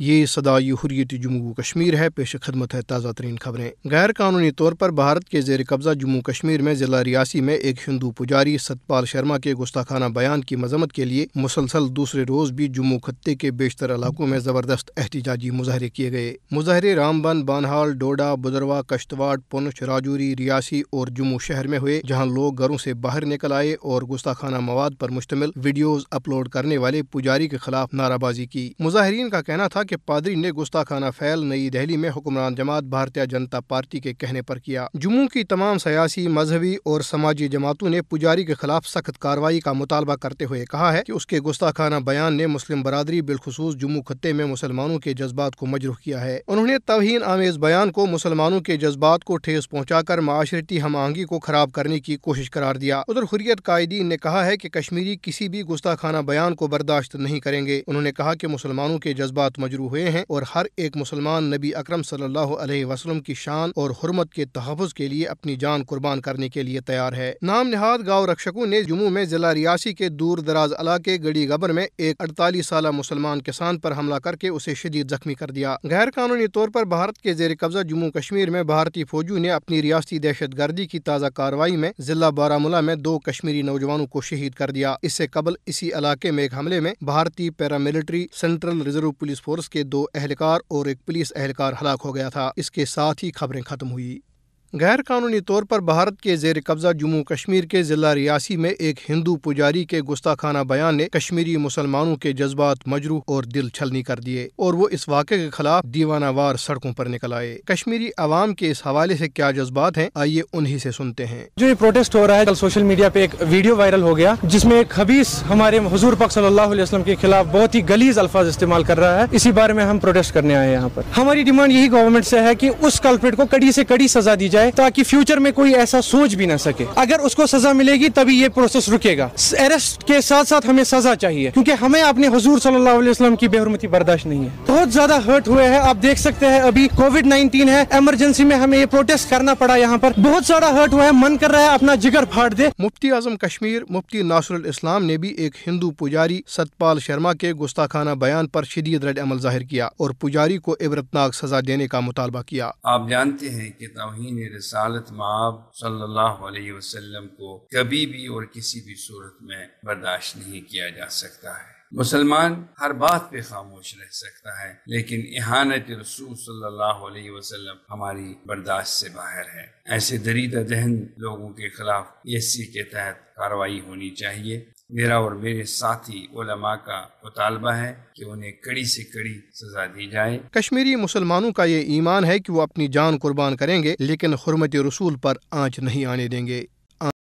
ये सदा यहूरीत जम्मू कश्मीर है पेश खदमत है ताज़ा तरीन खबरें गैर कानूनी तौर पर भारत के जेर कब्जा जम्मू कश्मीर में जिला रियासी में एक हिंदू पुजारी सतपाल शर्मा के गुस्ताखाना बयान की मजम्मत के लिए मुसलसल दूसरे रोज भी जम्मू खत्ते के बेशतर इलाकों में जबरदस्त एहतजाजी मुजाहरे किए गए मुजाहरे रामबन बानहाल डोडा बुदरवा कश्तवाड़ पुनछ राजौरी रियासी और जम्मू शहर में हुए जहाँ लोग घरों से बाहर निकल आए और गुस्ताखाना मवाद पर मुश्तमिल वीडियोज अपलोड करने वाले पुजारी के खिलाफ नाराबाजी की मुजाहरीन का कहना था के पादरी ने गुस्ताखाना फैल नई दिल्ली में हुक्मरान जमात भारतीय जनता पार्टी के कहने पर किया जम्मू की तमाम सियासी मजहबी और समाजी जमातों ने पुजारी के खिलाफ सख्त कार्रवाई का मुतालबा करते हुए कहा है कि उसके गुस्ताखाना बयान ने मुस्लिम बरदरी बिलखसूस जम्मू खत्े में मुसलमानों के जज्बात को मजरूह किया है उन्होंने तोहन आमेज बयान को मुसलमानों के जज्बात को ठेस पहुँचाकर माशरती हम आहंगी को खराब करने की कोशिश करार दिया उधर हुरियत कायदीन ने कहा है कि कश्मीरी किसी भी गुस्ताखाना बयान को बर्दाश्त नहीं करेंगे उन्होंने कहा कि मुसलमानों के जज्बात मजरूह शुरू हुए हैं और हर एक मुसलमान नबी अक्रम सल्लल्लाहु वसल्लम की शान और हरमत के तहफ़ के लिए अपनी जान कुर्बान करने के लिए तैयार है नाम नहाद गाँव रक्षकों ने जम्मू में जिला रियासी के दूर दराज इलाके गड़ी गबर में एक अड़तालीस साल मुसलमान किसान पर हमला करके उसे शदीद जख्मी कर दिया गैर कानूनी तौर पर भारत के जेर कब्जा जम्मू कश्मीर में भारतीय फौजों ने अपनी रियाती दहशत गर्दी की ताज़ा कार्रवाई में जिला बारामूला में दो कश्मीरी नौजवानों को शहीद कर दिया इससे कबल इसी इलाके में एक हमले में भारतीय paramilitary central reserve police force force के दो एहलकार और एक पुलिस एहलकार हलाक हो गया था इसके साथ ही खबरें खत्म हुई गैर कानूनी तौर पर भारत के जेर कब्जा जम्मू कश्मीर के जिला रियासी में एक हिंदू पुजारी के गुस्ताखाना बयान ने कश्मीरी मुसलमानों के जज्बात मजरू और दिल छलनी कर दिए और वो इस वाक़े के खिलाफ दीवानावार सड़कों पर निकल आए कश्मीरी आवाम के इस हवाले से क्या जज्बात हैं आइए उन्हीं से सुनते हैं जो ये प्रोटेस्ट हो रहा है कल सोशल मीडिया पे एक वीडियो वायरल हो गया जिसमे एक हबीस हमारे हजूर पक सल्लाम के खिलाफ बहुत ही गलीज अल्फाज इस्तेमाल कर रहा है इसी बारे में हम प्रोटेस्ट करने आए यहाँ पर हमारी डिमांड यही गवर्नमेंट से है की उस कल्प्रेट को कड़ी से कड़ी सजा दी जाए जाए ताकि फ्यूचर में कोई ऐसा सोच भी ना सके अगर उसको सजा मिलेगी तभी ये प्रोसेस रुकेगा अरेस्ट के साथ साथ हमें सजा चाहिए क्योंकि हमें अपने हजूर सल्लाम की बेहरमती बर्दाश्त नहीं है बहुत ज्यादा हर्ट हुए हैं आप देख सकते हैं अभी कोविड नाइन्टीन है इमरजेंसी में हमें ये प्रोटेस्ट करना पड़ा यहाँ पर बहुत सारा हर्ट हुआ है मन कर रहा है अपना जिगर फाड़ दे मुफ्ती आजम कश्मीर मुफ्ती नासुल इस्लाम ने भी एक हिंदू पुजारी सतपाल शर्मा के गुस्ताखाना बयान पर शदीद रद अमल जाहिर किया और पुजारी को इबरतनाक सजा देने का मुतालबा किया आप जानते हैं कि तोहन रसालत माब सल्लल्लाहु अलैहि वसल्लम को कभी भी और किसी भी सूरत में बर्दाश्त नहीं किया जा सकता है मुसलमान हर बात पे खामोश रह सकता है लेकिन इहानत रसूल सल्लल्लाहु अलैहि वसल्लम हमारी बर्दाश्त से बाहर है ऐसे दरीदा दहन लोगों के खिलाफ एसी के तहत कार्रवाई होनी चाहिए मेरा और मेरे साथी उलमा का मुतालबा है कि उन्हें कड़ी से कड़ी सजा दी जाए कश्मीरी मुसलमानों का ये ईमान है कि वो अपनी जान कुर्बान करेंगे लेकिन हरमत रसूल पर आंच नहीं आने देंगे